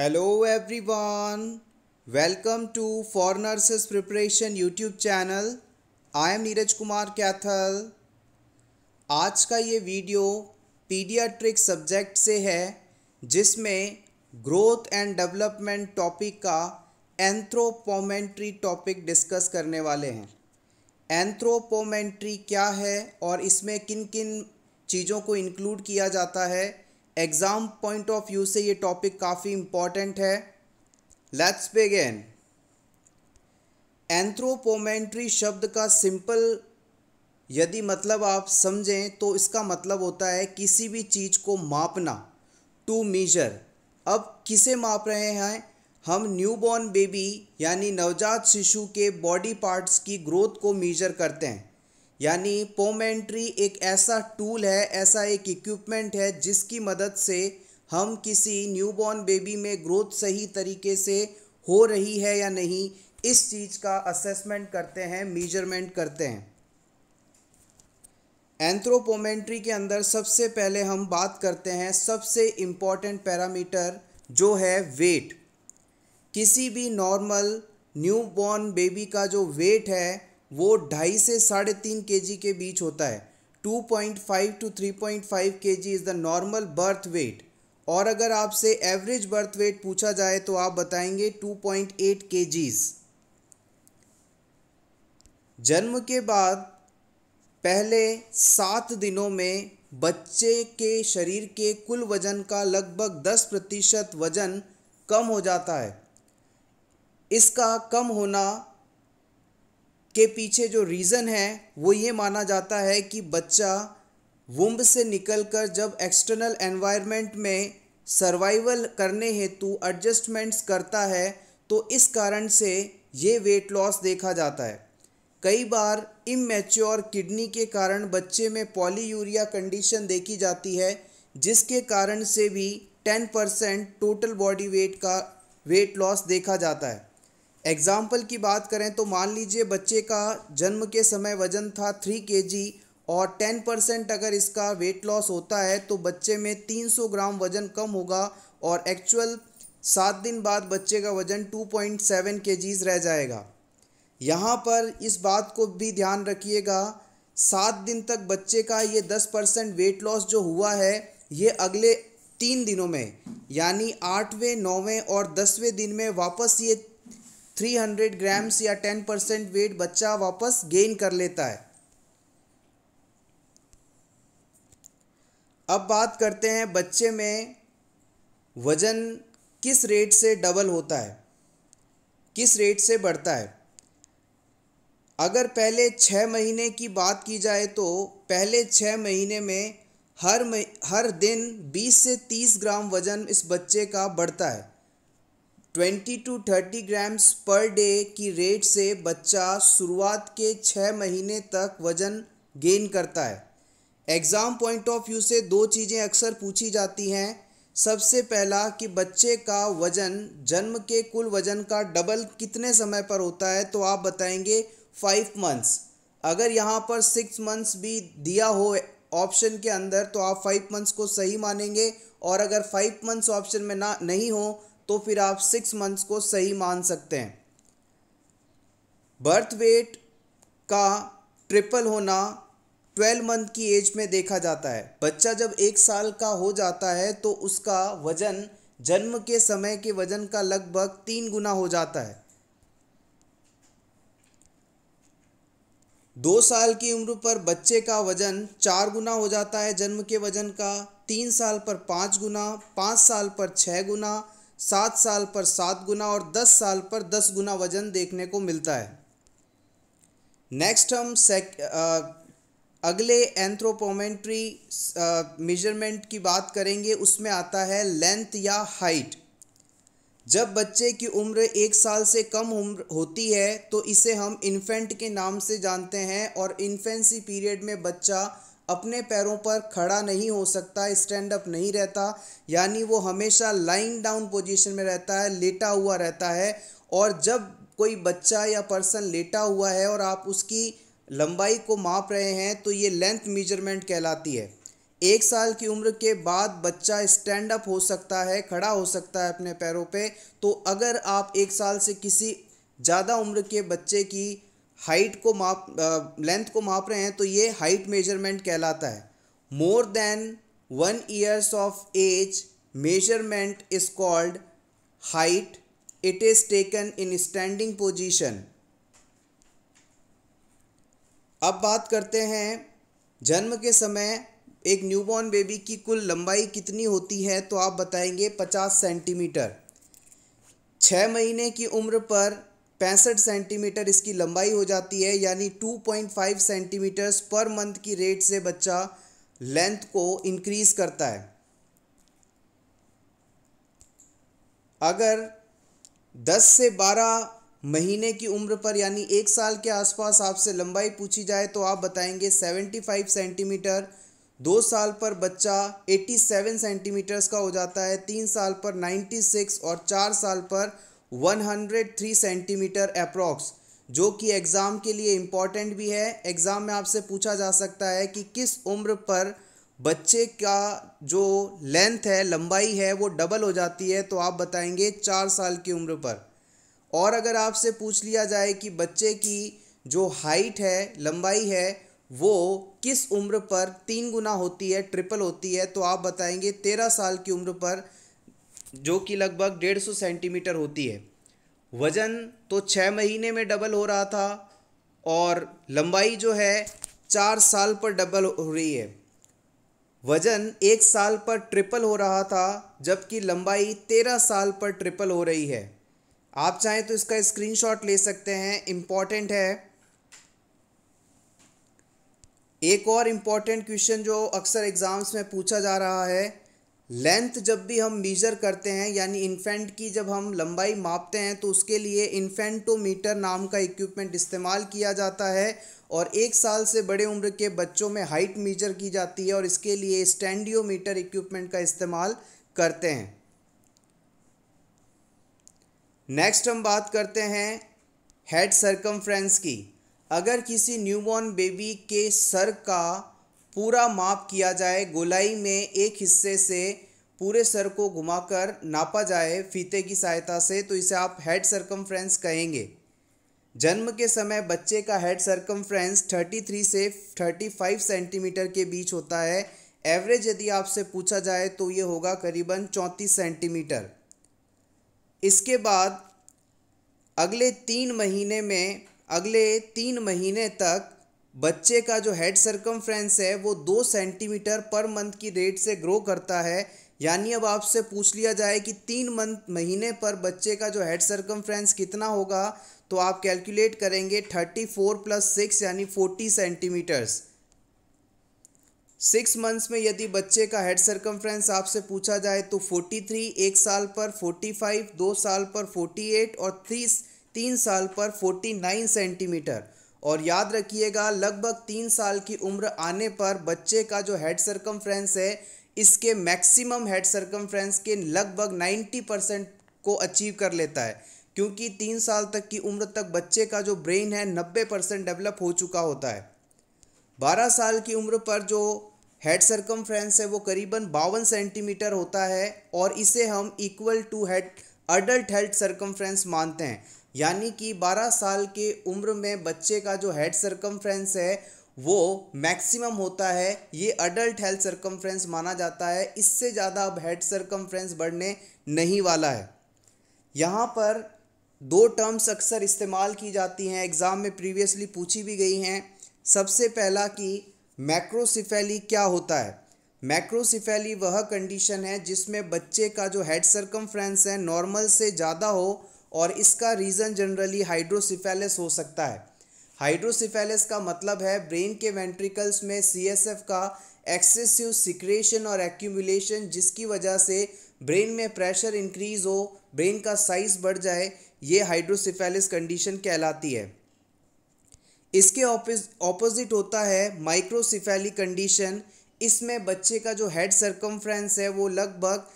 everyone welcome to for nurses preparation YouTube channel I am Neeraj Kumar Kaithal आज का ये video paediatric subject से है जिसमें ग्रोथ एंड डेवलपमेंट टॉपिक का एंथ्रोपोमेंट्री टॉपिक डिस्कस करने वाले हैं एंथ्रोपोमेंट्री क्या है और इसमें किन किन चीज़ों को इंक्लूड किया जाता है एग्ज़ाम पॉइंट ऑफ व्यू से ये टॉपिक काफ़ी इंपॉर्टेंट है लेट्स बिगेन एंथ्रोपोमेंट्री शब्द का सिंपल यदि मतलब आप समझें तो इसका मतलब होता है किसी भी चीज़ को मापना टू मीजर अब किसे माप रहे हैं हम न्यूबॉर्न बेबी यानी नवजात शिशु के बॉडी पार्ट्स की ग्रोथ को मीजर करते हैं यानी पोमेंट्री एक ऐसा टूल है ऐसा एक इक्विपमेंट है जिसकी मदद से हम किसी न्यूबॉर्न बेबी में ग्रोथ सही तरीके से हो रही है या नहीं इस चीज़ का असेसमेंट करते हैं मेजरमेंट करते हैं एंथ्रोपोमेंट्री के अंदर सबसे पहले हम बात करते हैं सबसे इम्पॉर्टेंट पैरामीटर जो है वेट किसी भी नॉर्मल न्यू बॉर्न बेबी का जो वेट है वो ढाई से साढ़े तीन के के बीच होता है 2.5 टू 3.5 के is the normal birth weight और अगर आपसे एवरेज बर्थ वेट पूछा जाए तो आप बताएंगे 2.8 के जन्म के बाद पहले सात दिनों में बच्चे के शरीर के कुल वजन का लगभग 10 प्रतिशत वजन कम हो जाता है इसका कम होना के पीछे जो रीज़न है वो ये माना जाता है कि बच्चा वुम्ब से निकलकर जब एक्सटर्नल एनवायरनमेंट में सर्वाइवल करने हेतु एडजस्टमेंट्स करता है तो इस कारण से ये वेट लॉस देखा जाता है कई बार इमेच्योर किडनी के कारण बच्चे में पॉलीयूरिया कंडीशन देखी जाती है जिसके कारण से भी 10 परसेंट टोटल बॉडी वेट का वेट लॉस देखा जाता है एग्ज़ाम्पल की बात करें तो मान लीजिए बच्चे का जन्म के समय वजन था थ्री के जी और टेन परसेंट अगर इसका वेट लॉस होता है तो बच्चे में तीन सौ ग्राम वज़न कम होगा और एक्चुअल सात दिन बाद बच्चे का वज़न टू पॉइंट सेवन के जीज रह जाएगा यहाँ पर इस बात को भी ध्यान रखिएगा सात दिन तक बच्चे का ये दस परसेंट वेट लॉस जो हुआ है ये अगले तीन दिनों में यानी आठवें नौवें और दसवें दिन में वापस ये 300 ग्राम्स या 10 परसेंट वेट बच्चा वापस गेन कर लेता है अब बात करते हैं बच्चे में वज़न किस रेट से डबल होता है किस रेट से बढ़ता है अगर पहले छः महीने की बात की जाए तो पहले छः महीने में हर हर दिन 20 से 30 ग्राम वज़न इस बच्चे का बढ़ता है twenty to thirty grams per day की रेट से बच्चा शुरुआत के छः महीने तक वज़न गेन करता है एग्ज़ाम पॉइंट ऑफ व्यू से दो चीज़ें अक्सर पूछी जाती हैं सबसे पहला कि बच्चे का वज़न जन्म के कुल वज़न का डबल कितने समय पर होता है तो आप बताएंगे फाइव मंथ्स अगर यहाँ पर सिक्स मंथ्स भी दिया हो ऑप्शन के अंदर तो आप फाइव मंथ्स को सही मानेंगे और अगर फाइव मंथ्स ऑप्शन में ना नहीं हो तो फिर आप सिक्स मंथ्स को सही मान सकते हैं बर्थ वेट का ट्रिपल होना ट्वेल्व मंथ की एज में देखा जाता है बच्चा जब एक साल का हो जाता है तो उसका वजन जन्म के समय के वजन का लगभग तीन गुना हो जाता है दो साल की उम्र पर बच्चे का वजन चार गुना हो जाता है जन्म के वजन का तीन साल पर पाँच गुना पाँच साल पर छः गुना सात साल पर सात गुना और दस साल पर दस गुना वजन देखने को मिलता है नेक्स्ट हम सेक अगले एंथ्रोपोमेंट्री मेजरमेंट की बात करेंगे उसमें आता है लेंथ या हाइट जब बच्चे की उम्र एक साल से कम उम्र होती है तो इसे हम इन्फेंट के नाम से जानते हैं और इन्फेंसी पीरियड में बच्चा अपने पैरों पर खड़ा नहीं हो सकता स्टैंड अप नहीं रहता यानी वो हमेशा लाइन डाउन पोजीशन में रहता है लेटा हुआ रहता है और जब कोई बच्चा या पर्सन लेटा हुआ है और आप उसकी लंबाई को माप रहे हैं तो ये लेंथ मेजरमेंट कहलाती है एक साल की उम्र के बाद बच्चा स्टैंड अप हो सकता है खड़ा हो सकता है अपने पैरों पे तो अगर आप एक साल से किसी ज़्यादा उम्र के बच्चे की हाइट को माप लेंथ को माप रहे हैं तो ये हाइट मेजरमेंट कहलाता है more than one years of age measurement is called height it is taken in standing position अब बात करते हैं जन्म के समय एक न्यूबॉर्न बेबी की कुल लंबाई कितनी होती है तो आप बताएंगे पचास सेंटीमीटर छः महीने की उम्र पर पैंसठ सेंटीमीटर इसकी लंबाई हो जाती है यानी 2.5 सेंटीमीटर्स पर मंथ की रेट से बच्चा लेंथ को इंक्रीज करता है अगर 10 से 12 महीने की उम्र पर यानी एक साल के आसपास आपसे लंबाई पूछी जाए तो आप बताएंगे 75 सेंटीमीटर दो साल पर बच्चा 87 सेंटीमीटर्स का हो जाता है तीन साल पर 96 और चार साल पर 103 सेंटीमीटर अप्रॉक्स जो कि एग्ज़ाम के लिए इम्पॉर्टेंट भी है एग्ज़ाम में आपसे पूछा जा सकता है कि किस उम्र पर बच्चे का जो लेंथ है लंबाई है वो डबल हो जाती है तो आप बताएंगे चार साल की उम्र पर और अगर आपसे पूछ लिया जाए कि बच्चे की जो हाइट है लंबाई है वो किस उम्र पर तीन गुना होती है ट्रिपल होती है तो आप बताएंगे तेरह साल की उम्र पर जो कि लगभग डेढ़ सौ सेंटीमीटर होती है वज़न तो छः महीने में डबल हो रहा था और लंबाई जो है चार साल पर डबल हो रही है वज़न एक साल पर ट्रिपल हो रहा था जबकि लंबाई तेरह साल पर ट्रिपल हो रही है आप चाहें तो इसका स्क्रीनशॉट ले सकते हैं इम्पॉर्टेंट है एक और इम्पॉर्टेंट क्वेश्चन जो अक्सर एग्ज़ाम्स में पूछा जा रहा है लेंथ जब भी हम मीज़र करते हैं यानी इन्फेंट की जब हम लंबाई मापते हैं तो उसके लिए इन्फेंटोमीटर नाम का इक्विपमेंट इस्तेमाल किया जाता है और एक साल से बड़े उम्र के बच्चों में हाइट मीजर की जाती है और इसके लिए स्टैंडियोमीटर इक्विपमेंट का इस्तेमाल करते हैं नेक्स्ट हम बात करते हैं हेड सर्कमफ्रेंस की अगर किसी न्यूबॉर्न बेबी के सर का पूरा माप किया जाए गोलाई में एक हिस्से से पूरे सर को घुमाकर नापा जाए फीते की सहायता से तो इसे आप हेड सरकम कहेंगे जन्म के समय बच्चे का हेड सरकम 33 से 35 सेंटीमीटर के बीच होता है एवरेज यदि आपसे पूछा जाए तो ये होगा करीबन 34 सेंटीमीटर इसके बाद अगले तीन महीने में अगले तीन महीने तक बच्चे का जो हेड सरकमफ्रेंस है वो दो सेंटीमीटर पर मंथ की रेट से ग्रो करता है यानी अब आपसे पूछ लिया जाए कि तीन मंथ महीने पर बच्चे का जो हेड सर्कमफ्रेंस कितना होगा तो आप कैलकुलेट करेंगे थर्टी फोर प्लस सिक्स यानी फोर्टी सेंटीमीटर्स सिक्स मंथ्स में यदि बच्चे का हेड सरकमफ्रेंस आपसे पूछा जाए तो फोर्टी थ्री एक साल पर फोर्टी फाइव दो साल पर फोर्टी एट और थ्री तीन साल पर फोर्टी नाइन सेंटीमीटर और याद रखिएगा लगभग तीन साल की उम्र आने पर बच्चे का जो हेड सरकम है इसके मैक्सिमम हेड सरकम के लगभग नाइन्टी परसेंट को अचीव कर लेता है क्योंकि तीन साल तक की उम्र तक बच्चे का जो ब्रेन है नब्बे परसेंट डेवलप हो चुका होता है बारह साल की उम्र पर जो हेड सरकम है वो करीबन बावन सेंटीमीटर होता है और इसे हम equal to head adult head circum मानते हैं यानी कि 12 साल के उम्र में बच्चे का जो हेड सरकमफ्रेंस है वो मैक्सिमम होता है ये अडल्ट हेल्थ सरकमफ्रेंस माना जाता है इससे ज़्यादा अब हेड सरकमफ्रेंस बढ़ने नहीं वाला है यहाँ पर दो टर्म्स अक्सर इस्तेमाल की जाती हैं एग्ज़ाम में प्रीवियसली पूछी भी गई हैं सबसे पहला कि मैक्रोसिफेली क्या होता है मैक्रोसिफेली वह कंडीशन है जिसमें बच्चे का जो हेड सरकमफ्रेंस है नॉर्मल से ज़्यादा हो और इसका रीज़न जनरली हाइड्रोसिफेलिस हो सकता है हाइड्रोसिफेलिस का मतलब है ब्रेन के वेंट्रिकल्स में सीएसएफ का एक्सेसिव सिक्रेशन और एक्यूमुलेशन जिसकी वजह से ब्रेन में प्रेशर इंक्रीज हो ब्रेन का साइज बढ़ जाए ये हाइड्रोसिफेलिस कंडीशन कहलाती है इसके ऑपोजिट होता है माइक्रोसिफेली कंडीशन इसमें बच्चे का जो हेड सरकमफ्रेंस है वो लगभग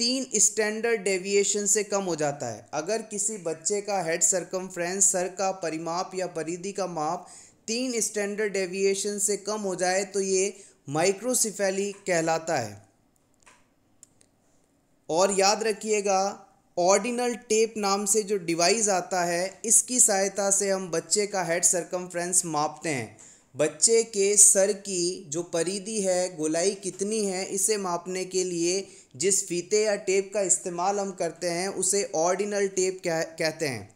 तीन स्टैंडर्ड डेविएशन से कम हो जाता है अगर किसी बच्चे का हेड सरकमफ्रेंस सर का परिमाप या परिधि का माप तीन स्टैंडर्ड डेविएशन से कम हो जाए तो ये माइक्रोसिफेली कहलाता है और याद रखिएगा ऑर्डिनल टेप नाम से जो डिवाइस आता है इसकी सहायता से हम बच्चे का हेड सरकम मापते हैं बच्चे के सर की जो परिधि है गोलाई कितनी है इसे मापने के लिए जिस फीते या टेप का इस्तेमाल हम करते हैं उसे ऑर्डिनल टेप कह, कहते हैं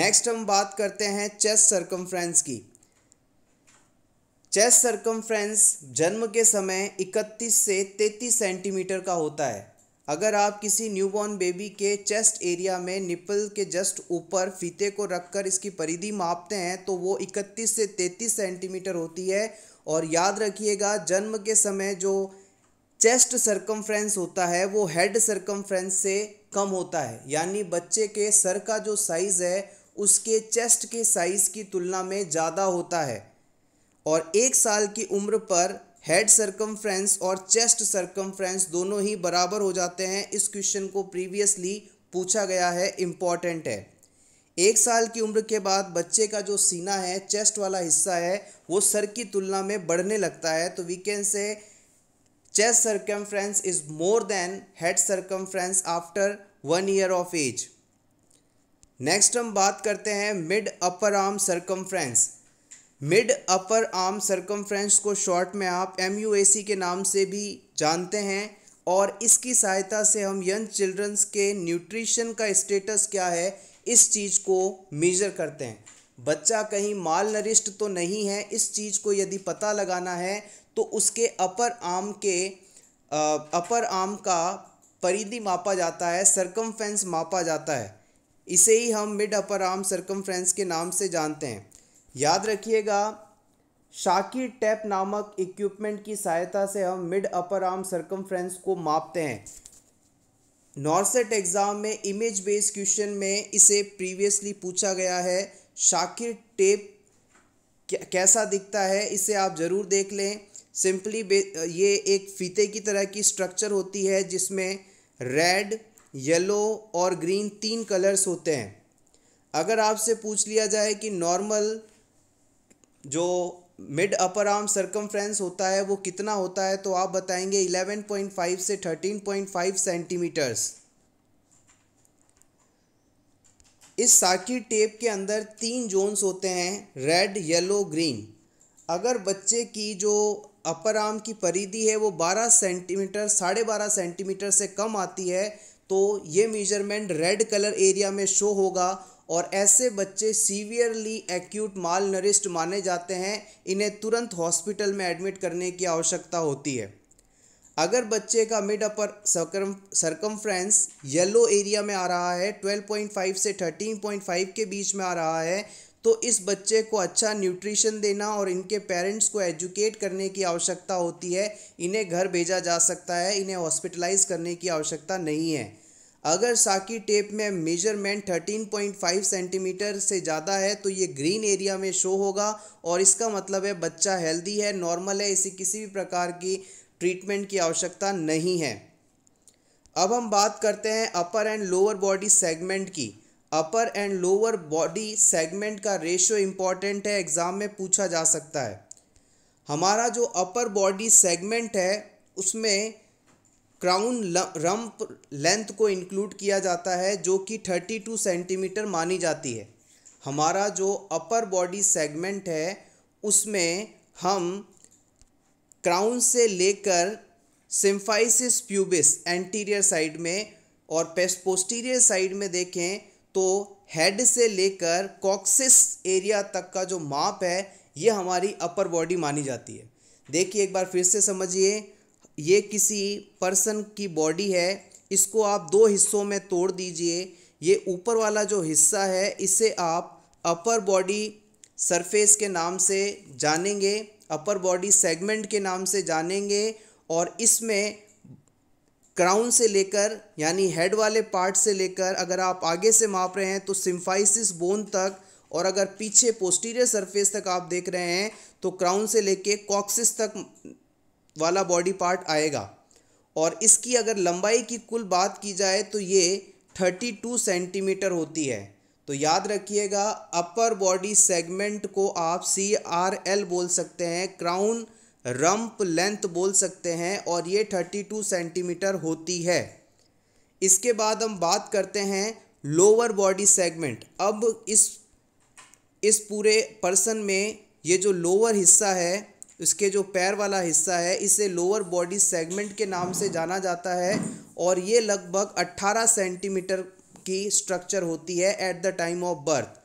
नेक्स्ट हम बात करते हैं चेस्ट सरकमफ्रेंस की चेस्ट सरकमफ्रेंस जन्म के समय 31 से 33 सेंटीमीटर का होता है अगर आप किसी न्यूबॉर्न बेबी के चेस्ट एरिया में निपल के जस्ट ऊपर फीते को रखकर इसकी परिधि मापते हैं तो वो 31 से 33 सेंटीमीटर होती है और याद रखिएगा जन्म के समय जो चेस्ट सरकमफ्रेंस होता है वो हेड सरकमफ्रेंस से कम होता है यानी बच्चे के सर का जो साइज़ है उसके चेस्ट के साइज़ की तुलना में ज़्यादा होता है और एक साल की उम्र पर हेड सर्कमफ्रेंस और चेस्ट सर्कमफ्रेंस दोनों ही बराबर हो जाते हैं इस क्वेश्चन को प्रीवियसली पूछा गया है इम्पॉर्टेंट है एक साल की उम्र के बाद बच्चे का जो सीना है चेस्ट वाला हिस्सा है वो सर की तुलना में बढ़ने लगता है तो we can say chest circumference is more than head circumference after one year of age next हम बात करते हैं mid upper arm circumference mid upper arm circumference को शॉर्ट में आप एम के नाम से भी जानते हैं और इसकी सहायता से हम यंग चिल्ड्रंस के न्यूट्रिशन का स्टेटस क्या है इस चीज़ को मेजर करते हैं बच्चा कहीं माल नरिष्ट तो नहीं है इस चीज़ को यदि पता लगाना है तो उसके अपर आर्म के अपर आर्म का परिधि मापा जाता है सरकमफ्रेंस मापा जाता है इसे ही हम मिड अपर आर्म सरकमफ्रेंस के नाम से जानते हैं याद रखिएगा शाकी टैप नामक इक्विपमेंट की सहायता से हम मिड अपर आर्म सर्कमफ्रेंस को मापते हैं नॉर्सेट एग्ज़ाम में इमेज बेस्ड क्वेश्चन में इसे प्रीवियसली पूछा गया है शाकिर टेप कैसा दिखता है इसे आप ज़रूर देख लें सिंपली ये एक फीते की तरह की स्ट्रक्चर होती है जिसमें रेड येलो और ग्रीन तीन कलर्स होते हैं अगर आपसे पूछ लिया जाए कि नॉर्मल जो मिड अपर आर्म सर्कमफ्रेंस होता है वो कितना होता है तो आप बताएंगे 11.5 से 13.5 सेंटीमीटर्स इस साकी टेप के अंदर तीन जोन्स होते हैं रेड येलो ग्रीन अगर बच्चे की जो अपर आर्म की परिधि है वो 12 सेंटीमीटर साढ़े बारह सेंटीमीटर से कम आती है तो ये मेजरमेंट रेड कलर एरिया में शो होगा और ऐसे बच्चे सीवियरली एक्यूट माल नरिस्ट माने जाते हैं इन्हें तुरंत हॉस्पिटल में एडमिट करने की आवश्यकता होती है अगर बच्चे का mid upper circum circumference yellow area में आ रहा है 12.5 से 13.5 के बीच में आ रहा है तो इस बच्चे को अच्छा न्यूट्रिशन देना और इनके पेरेंट्स को एजुकेट करने की आवश्यकता होती है इन्हें घर भेजा जा सकता है इन्हें हॉस्पिटलाइज करने की आवश्यकता नहीं है अगर साकी टेप में मेजरमेंट 13.5 सेंटीमीटर से ज़्यादा है तो ये ग्रीन एरिया में शो होगा और इसका मतलब है बच्चा हेल्दी है नॉर्मल है इसे किसी भी प्रकार की ट्रीटमेंट की आवश्यकता नहीं है अब हम बात करते हैं upper and lower body segment की upper and lower body segment का रेशियो इम्पॉर्टेंट है एग्ज़ाम में पूछा जा सकता है हमारा जो अपर बॉडी सेगमेंट है उसमें क्राउन रंप लेंथ को इंक्लूड किया जाता है जो कि 32 सेंटीमीटर मानी जाती है हमारा जो अपर बॉडी सेगमेंट है उसमें हम क्राउन से लेकर सिम्फाइसिस प्यूबिस एंटीरियर साइड में और पोस्टीरियर साइड में देखें तो हेड से लेकर कॉक्सिस एरिया तक का जो माप है ये हमारी अपर बॉडी मानी जाती है देखिए एक बार फिर से समझिए ये किसी पर्सन की बॉडी है इसको आप दो हिस्सों में तोड़ दीजिए ये ऊपर वाला जो हिस्सा है इसे आप अपर बॉडी सरफेस के नाम से जानेंगे अपर बॉडी सेगमेंट के नाम से जानेंगे और इसमें क्राउन से लेकर यानी हेड वाले पार्ट से लेकर अगर आप आगे से माप रहे हैं तो सिम्फाइसिस बोन तक और अगर पीछे पोस्टीरियर सरफेस तक आप देख रहे हैं तो क्राउन से लेके कॉक्सिस तक वाला बॉडी पार्ट आएगा और इसकी अगर लंबाई की कुल बात की जाए तो ये 32 सेंटीमीटर होती है तो याद रखिएगा अपर बॉडी सेगमेंट को आप सी आर एल बोल सकते हैं क्राउन रंप लेंथ बोल सकते हैं और ये 32 सेंटीमीटर होती है इसके बाद हम बात करते हैं लोअर बॉडी सेगमेंट अब इस इस पूरे पर्सन में ये जो लोअर हिस्सा है इसके जो पैर वाला हिस्सा है इसे लोअर बॉडी सेगमेंट के नाम से जाना जाता है और ये लगभग 18 सेंटीमीटर की स्ट्रक्चर होती है at the time of birth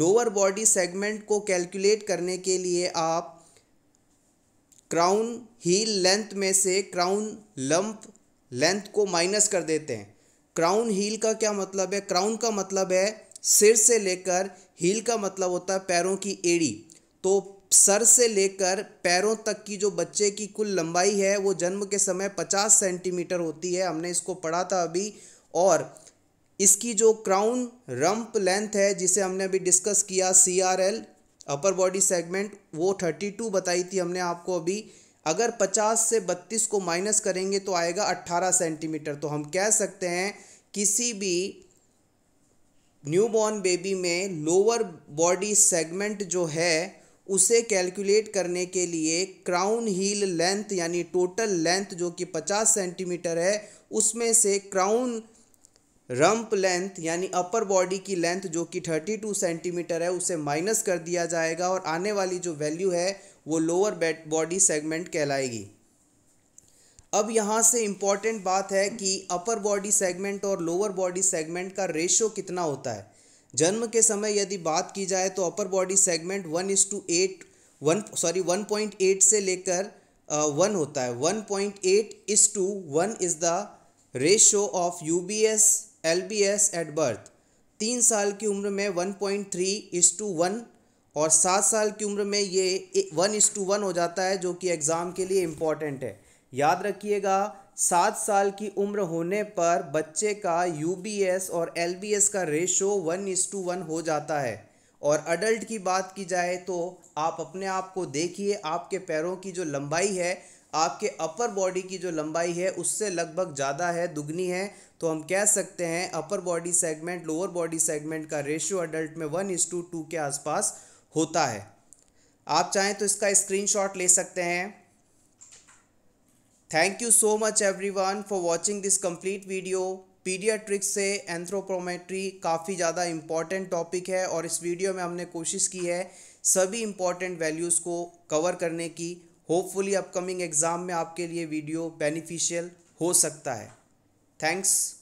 lower body segment को कैलकुलेट करने के लिए आप क्राउन हील लेंथ में से क्राउन लंप लेंथ को माइनस कर देते हैं क्राउन हील का क्या मतलब है क्राउन का मतलब है सिर से लेकर हील का मतलब होता है पैरों की एड़ी तो सर से लेकर पैरों तक की जो बच्चे की कुल लंबाई है वो जन्म के समय 50 सेंटीमीटर होती है हमने इसको पढ़ा था अभी और इसकी जो क्राउन रंप लेंथ है जिसे हमने अभी डिस्कस किया C R L upper body segment वो 32 बताई थी हमने आपको अभी अगर 50 से 32 को माइनस करेंगे तो आएगा 18 सेंटीमीटर तो हम कह सकते हैं किसी भी न्यूबॉर्न बेबी में लोअर बॉडी सेगमेंट जो है उसे कैलकुलेट करने के लिए क्राउन हील लेंथ यानी टोटल लेंथ जो कि 50 सेंटीमीटर है उसमें से क्राउन रंप लेंथ यानी अपर बॉडी की लेंथ जो कि 32 सेंटीमीटर है उसे माइनस कर दिया जाएगा और आने वाली जो वैल्यू है वो लोअर बॉडी सेगमेंट कहलाएगी अब यहाँ से इम्पॉर्टेंट बात है कि अपर बॉडी सेगमेंट और लोअर बॉडी सेगमेंट का रेशो कितना होता है जन्म के समय यदि बात की जाए तो upper body segment one is to eight one sorry one point eight से लेकर वन uh, होता है one point eight is to one is the ratio of U B S L B S at birth तीन साल की उम्र में one point three is to one और सात साल की उम्र में ये वन इज टू वन हो जाता है जो कि एग्ज़ाम के लिए इम्पॉर्टेंट है याद रखिएगा सात साल की उम्र होने पर बच्चे का यू और एल का ratio one is to one हो जाता है और अडल्ट की बात की जाए तो आप अपने आप को देखिए आपके पैरों की जो लंबाई है आपके अपर बॉडी की जो लंबाई है उससे लगभग ज़्यादा है दुगनी है तो हम कह सकते हैं upper body segment lower body segment का रेशियो अडल्ट में वन इस टू टू के आसपास होता है आप चाहें तो इसका स्क्रीनशॉट ले सकते हैं thank you so much everyone for watching this complete video pediatrics से एंथ्रोपोमेट्री काफ़ी ज़्यादा इम्पॉर्टेंट टॉपिक है और इस वीडियो में हमने कोशिश की है सभी इम्पॉर्टेंट वैल्यूज़ को कवर करने की होपफुली अपकमिंग एग्ज़ाम में आपके लिए वीडियो बेनिफिशियल हो सकता है थैंक्स